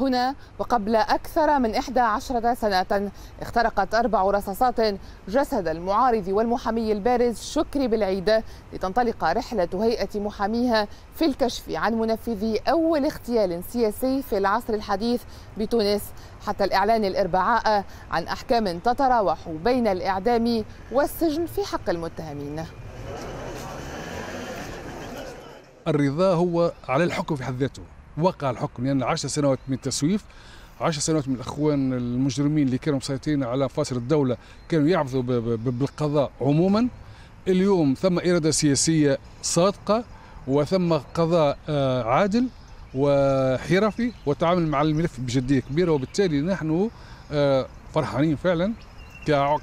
هنا وقبل أكثر من 11 سنة اخترقت أربع رصاصات جسد المعارض والمحامي البارز شكري بالعيد لتنطلق رحلة هيئة محاميها في الكشف عن منفذي أول اغتيال سياسي في العصر الحديث بتونس حتى الإعلان الإربعاء عن أحكام تتراوح بين الإعدام والسجن في حق المتهمين الرضا هو على الحكم في حد ذاته وقع الحكم لان 10 سنوات من التسويف 10 سنوات من الاخوان المجرمين اللي كانوا مسيطرين على فاصل الدوله كانوا يعبثوا بالقضاء عموما اليوم ثم اراده سياسيه صادقه وثم قضاء آه، عادل وحرفي وتعامل مع الملف بجديه كبيره وبالتالي نحن آه، فرحانين فعلا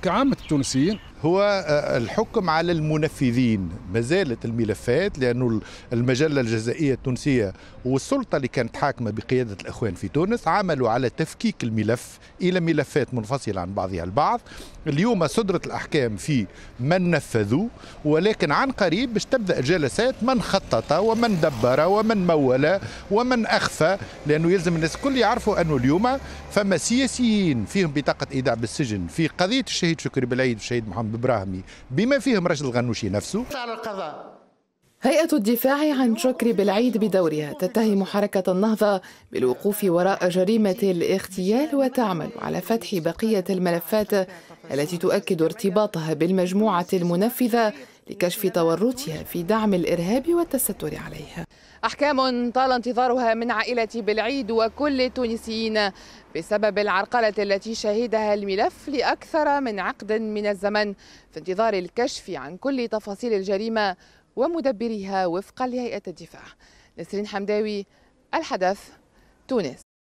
كعامه التونسيين هو آه، الحكم على المنفذين ما زالت الملفات لأنه المجلة الجزائية التونسية والسلطة اللي كانت حاكمة بقيادة الأخوان في تونس عملوا على تفكيك الملف إلى ملفات منفصلة عن بعضها البعض اليوم صدرت الأحكام في من نفذوا ولكن عن قريب باش تبدأ جلسات من خطط ومن دبر ومن مول ومن أخفى لأنه يلزم الناس الكل يعرفوا أنه اليوم فما سياسيين فيهم بطاقة إيداع بالسجن في قضية الشهيد شكري بالعيد والشهيد محمد ببراهمي بما فيهم رشد الغنوشي نفسه على القضاء هيئة الدفاع عن شكري بالعيد بدورها تتهم حركة النهضة بالوقوف وراء جريمة الاغتيال وتعمل على فتح بقية الملفات التي تؤكد ارتباطها بالمجموعة المنفذة لكشف تورطها في دعم الإرهاب والتستر عليها أحكام طال انتظارها من عائلة بالعيد وكل التونسيين بسبب العرقلة التي شهدها الملف لأكثر من عقد من الزمن في انتظار الكشف عن كل تفاصيل الجريمة ومدبرها وفقا لهيئة الدفاع نسرين حمداوي الحدث تونس